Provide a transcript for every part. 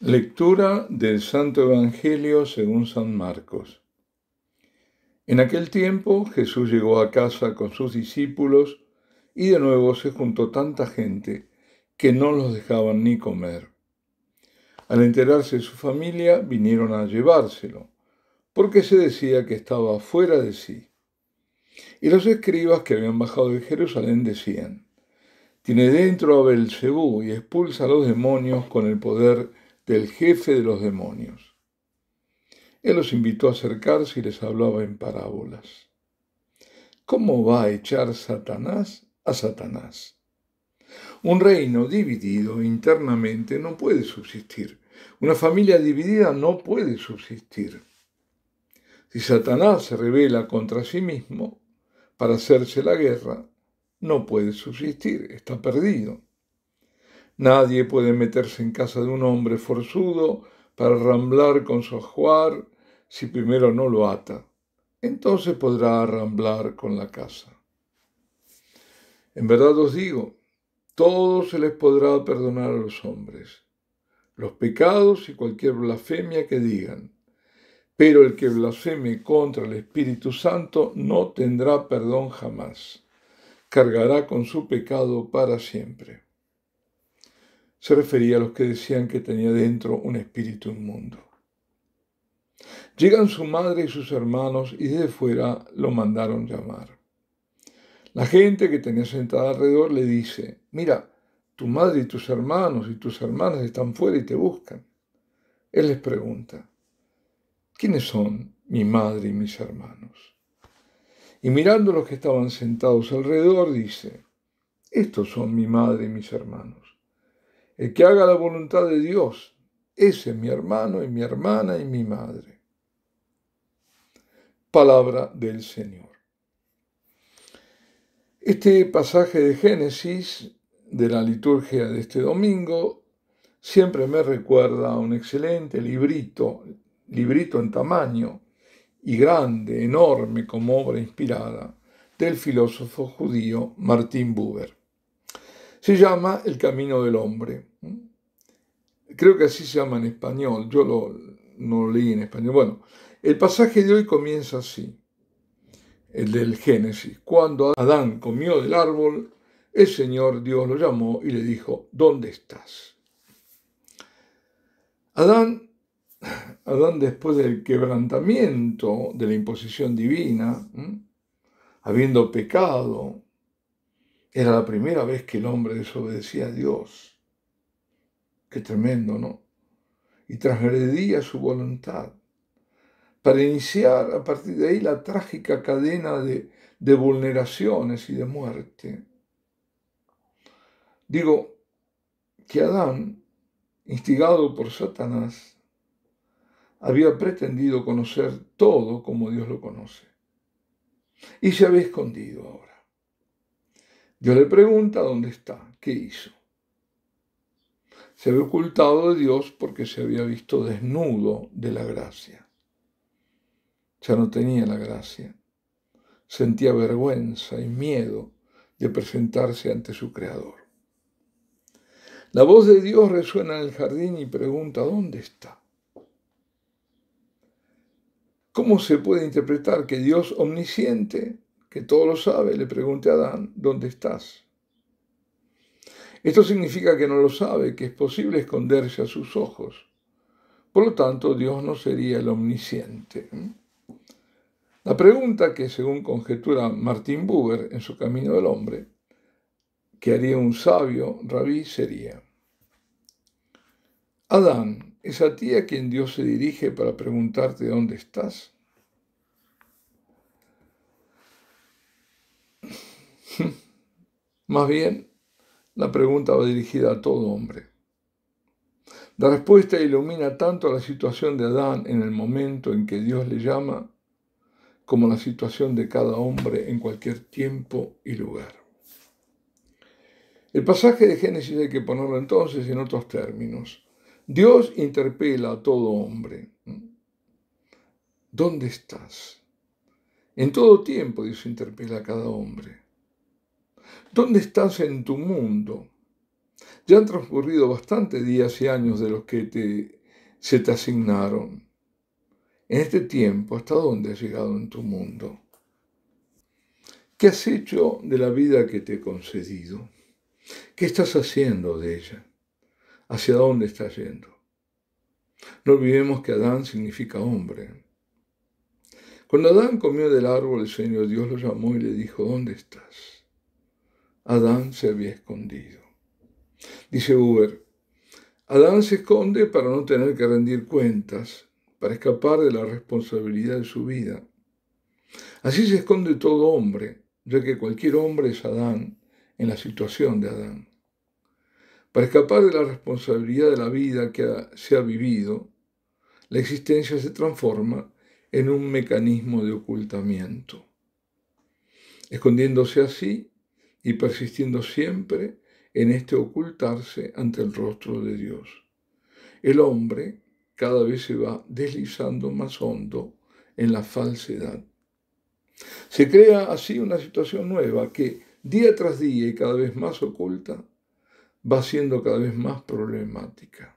Lectura del Santo Evangelio según San Marcos. En aquel tiempo Jesús llegó a casa con sus discípulos y de nuevo se juntó tanta gente que no los dejaban ni comer. Al enterarse de su familia vinieron a llevárselo, porque se decía que estaba fuera de sí. Y los escribas que habían bajado de Jerusalén decían, tiene dentro a Belcebú y expulsa a los demonios con el poder del jefe de los demonios. Él los invitó a acercarse y les hablaba en parábolas. ¿Cómo va a echar Satanás a Satanás? Un reino dividido internamente no puede subsistir. Una familia dividida no puede subsistir. Si Satanás se revela contra sí mismo para hacerse la guerra, no puede subsistir, está perdido. Nadie puede meterse en casa de un hombre forzudo para ramblar con su ajuar si primero no lo ata. Entonces podrá ramblar con la casa. En verdad os digo, todo se les podrá perdonar a los hombres, los pecados y cualquier blasfemia que digan, pero el que blasfeme contra el Espíritu Santo no tendrá perdón jamás, cargará con su pecado para siempre se refería a los que decían que tenía dentro un espíritu inmundo. Llegan su madre y sus hermanos y desde fuera lo mandaron llamar. La gente que tenía sentada alrededor le dice, mira, tu madre y tus hermanos y tus hermanas están fuera y te buscan. Él les pregunta, ¿quiénes son mi madre y mis hermanos? Y mirando los que estaban sentados alrededor, dice, estos son mi madre y mis hermanos el que haga la voluntad de Dios, ese es mi hermano y mi hermana y mi madre. Palabra del Señor. Este pasaje de Génesis de la liturgia de este domingo siempre me recuerda a un excelente librito, librito en tamaño y grande, enorme como obra inspirada, del filósofo judío Martín Buber. Se llama El Camino del Hombre. Creo que así se llama en español. Yo lo, no lo leí en español. Bueno, el pasaje de hoy comienza así. El del Génesis. Cuando Adán comió del árbol, el Señor Dios lo llamó y le dijo, ¿dónde estás? Adán, Adán después del quebrantamiento de la imposición divina, habiendo pecado, era la primera vez que el hombre desobedecía a Dios. Qué tremendo, ¿no? Y transgredía su voluntad para iniciar a partir de ahí la trágica cadena de, vulneraciones y de muerte. Digo que Adán, instigado por Satanás, había pretendido conocer todo como Dios lo conoce. Y se había escondido ahora. Dios le pregunta dónde está, qué hizo. Se había ocultado de Dios porque se había visto desnudo de la gracia. Ya no tenía la gracia. Sentía vergüenza y miedo de presentarse ante su Creador. La voz de Dios resuena en el jardín y pregunta, ¿dónde está? ¿Cómo se puede interpretar que Dios omnisciente que todo lo sabe, le pregunte a Adán, ¿dónde estás? Esto significa que no lo sabe, que es posible esconderse a sus ojos. Por lo tanto, Dios no sería el omnisciente. La pregunta que, según conjetura Martin Buber en su Camino del Hombre, que haría un sabio rabí sería, Adán, ¿es a ti a quien Dios se dirige para preguntarte dónde estás? Más bien, la pregunta va dirigida a todo hombre. La respuesta ilumina tanto la situación de Adán en el momento en que Dios le llama, como la situación de cada hombre en cualquier tiempo y lugar. El pasaje de Génesis hay que ponerlo entonces en otros términos. Dios interpela a todo hombre. ¿Dónde estás? En todo tiempo Dios interpela a cada hombre. ¿Dónde estás en tu mundo? Ya han transcurrido bastantes días y años de los que se te asignaron. En este tiempo, ¿hasta dónde has llegado en tu mundo? ¿Qué has hecho de la vida que te he concedido? ¿Qué estás haciendo de ella? ¿Hacia dónde estás yendo? No olvidemos que Adán significa hombre. Cuando Adán comió del árbol, el Señor Dios lo llamó y le dijo, ¿dónde estás? Adán se había escondido. Dice Uber, Adán se esconde para no tener que rendir cuentas, para escapar de la responsabilidad de su vida. Así se esconde todo hombre, ya que cualquier hombre es Adán en la situación de Adán. Para escapar de la responsabilidad de la vida que se ha vivido, la existencia se transforma en un mecanismo de ocultamiento. Escondiéndose así, y persistiendo siempre en este ocultarse ante el rostro de Dios. El hombre cada vez se va deslizando más hondo en la falsedad. Se crea así una situación nueva que día tras día y cada vez más oculta va siendo cada vez más problemática.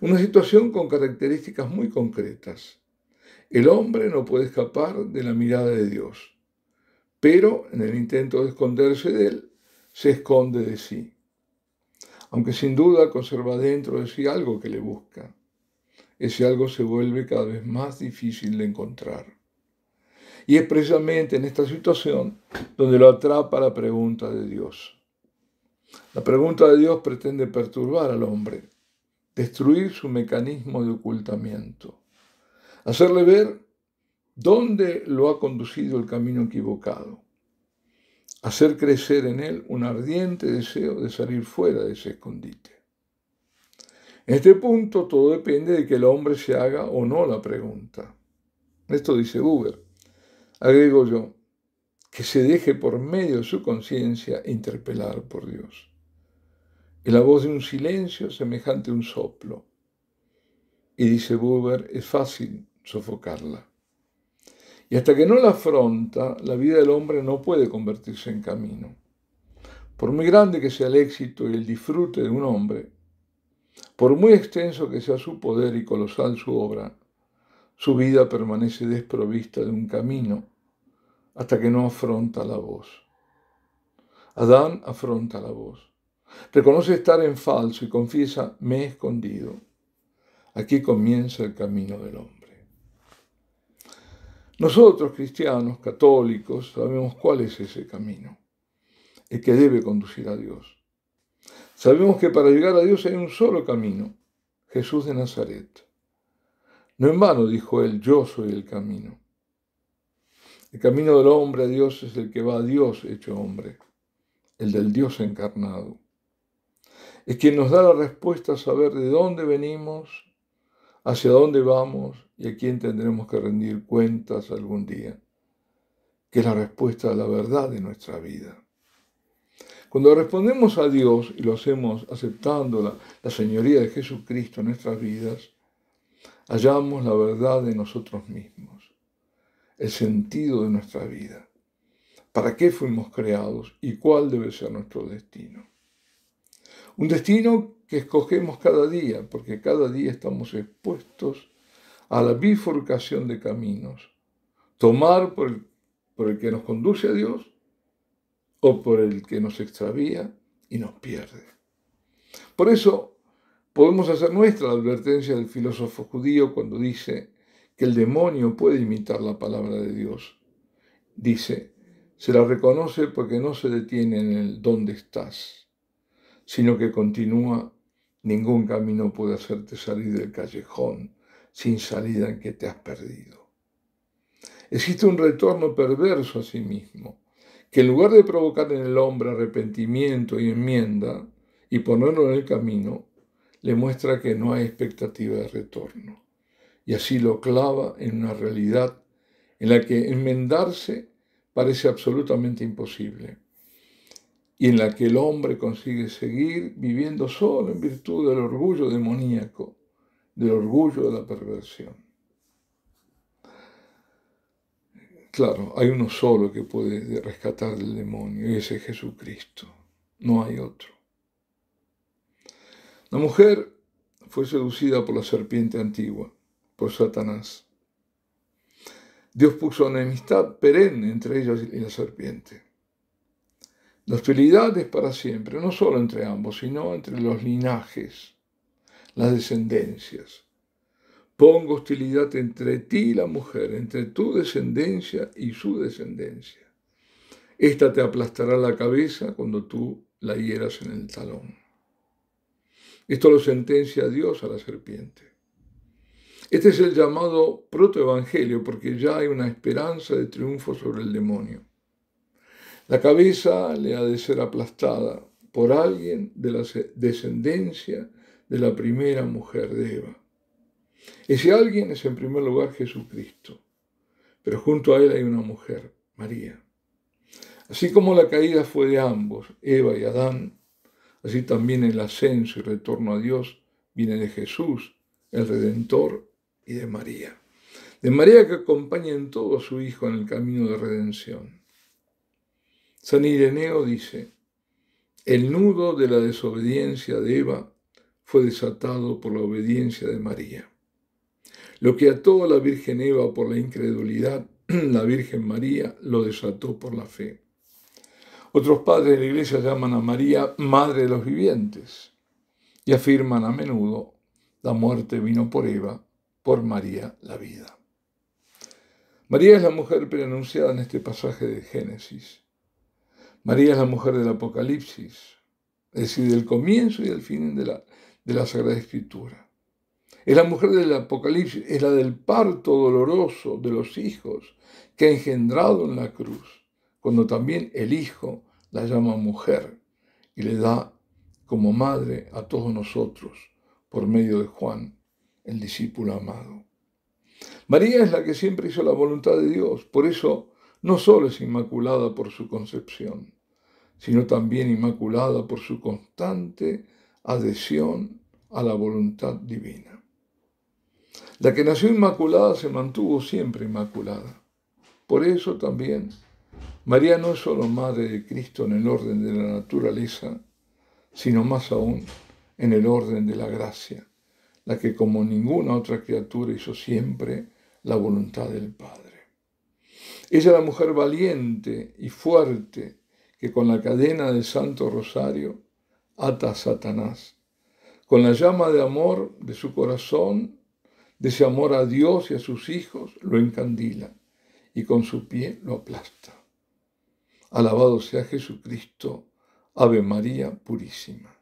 Una situación con características muy concretas. El hombre no puede escapar de la mirada de Dios pero en el intento de esconderse de él, se esconde de sí. Aunque sin duda conserva dentro de sí algo que le busca. Ese algo se vuelve cada vez más difícil de encontrar. Y es precisamente en esta situación donde lo atrapa la pregunta de Dios. La pregunta de Dios pretende perturbar al hombre, destruir su mecanismo de ocultamiento, hacerle ver ¿Dónde lo ha conducido el camino equivocado? Hacer crecer en él un ardiente deseo de salir fuera de ese escondite. En este punto todo depende de que el hombre se haga o no la pregunta. Esto dice Uber. Agrego yo, que se deje por medio de su conciencia interpelar por Dios. Es la voz de un silencio semejante a un soplo. Y dice Buber, es fácil sofocarla. Y hasta que no la afronta, la vida del hombre no puede convertirse en camino. Por muy grande que sea el éxito y el disfrute de un hombre, por muy extenso que sea su poder y colosal su obra, su vida permanece desprovista de un camino hasta que no afronta la voz. Adán afronta la voz. Reconoce estar en falso y confiesa, me he escondido. Aquí comienza el camino del hombre. Nosotros, cristianos, católicos, sabemos cuál es ese camino, el que debe conducir a Dios. Sabemos que para llegar a Dios hay un solo camino, Jesús de Nazaret. No en vano dijo él, yo soy el camino. El camino del hombre a Dios es el que va a Dios hecho hombre, el del Dios encarnado. Es quien nos da la respuesta a saber de dónde venimos, hacia dónde vamos y a quien tendremos que rendir cuentas algún día, que es la respuesta a la verdad de nuestra vida. Cuando respondemos a Dios y lo hacemos aceptando la, señoría de Jesucristo en nuestras vidas, hallamos la verdad de nosotros mismos, el sentido de nuestra vida, para qué fuimos creados y cuál debe ser nuestro destino. Un destino que escogemos cada día, porque cada día estamos expuestos a la bifurcación de caminos, tomar por el, que nos conduce a Dios o por el que nos extravía y nos pierde. Por eso podemos hacer nuestra la advertencia del filósofo judío cuando dice que el demonio puede imitar la palabra de Dios. Dice, se la reconoce porque no se detiene en el dónde estás, sino que continúa, ningún camino puede hacerte salir del callejón sin salida en que te has perdido. Existe un retorno perverso a sí mismo, que en lugar de provocar en el hombre arrepentimiento y enmienda y ponerlo en el camino, le muestra que no hay expectativa de retorno. Y así lo clava en una realidad en la que enmendarse parece absolutamente imposible y en la que el hombre consigue seguir viviendo solo en virtud del orgullo demoníaco del orgullo, de la perversión. Claro, hay uno solo que puede rescatar del demonio, y ese es Jesucristo. No hay otro. La mujer fue seducida por la serpiente antigua, por Satanás. Dios puso una enemistad perenne entre ella y la serpiente. La hostilidad es para siempre, no solo entre ambos, sino entre los linajes las descendencias. Pongo hostilidad entre ti y la mujer, entre tu descendencia y su descendencia. Esta te aplastará la cabeza cuando tú la hieras en el talón. Esto lo sentencia Dios a la serpiente. Este es el llamado protoevangelio porque ya hay una esperanza de triunfo sobre el demonio. La cabeza le ha de ser aplastada por alguien de la descendencia de la primera mujer de Eva. Ese alguien es en primer lugar Jesucristo, pero junto a él hay una mujer, María. Así como la caída fue de ambos, Eva y Adán, así también el ascenso y retorno a Dios viene de Jesús, el Redentor, y de María. De María que acompaña en todo a su Hijo en el camino de redención. San Ireneo dice, el nudo de la desobediencia de Eva fue desatado por la obediencia de María. Lo que ató a la Virgen Eva por la incredulidad, la Virgen María lo desató por la fe. Otros padres de la Iglesia llaman a María Madre de los Vivientes y afirman a menudo, la muerte vino por Eva, por María la vida. María es la mujer preanunciada en este pasaje de Génesis. María es la mujer del Apocalipsis, es decir, del comienzo y del fin de la, de la Sagrada Escritura. Es la mujer del Apocalipsis, es la del parto doloroso de los hijos que ha engendrado en la cruz, cuando también el Hijo la llama mujer y le da como madre a todos nosotros por medio de Juan, el discípulo amado. María es la que siempre hizo la voluntad de Dios, por eso no solo es inmaculada por su concepción, sino también inmaculada por su constante adhesión a la voluntad divina. La que nació inmaculada se mantuvo siempre inmaculada. Por eso también María no es solo madre de Cristo en el orden de la naturaleza, sino más aún en el orden de la gracia, la que como ninguna otra criatura hizo siempre la voluntad del Padre. Ella la mujer valiente y fuerte que con la cadena del Santo Rosario ata Satanás. Con la llama de amor de su corazón, de ese amor a Dios y a sus hijos, lo encandila y con su pie lo aplasta. Alabado sea Jesucristo, Ave María Purísima.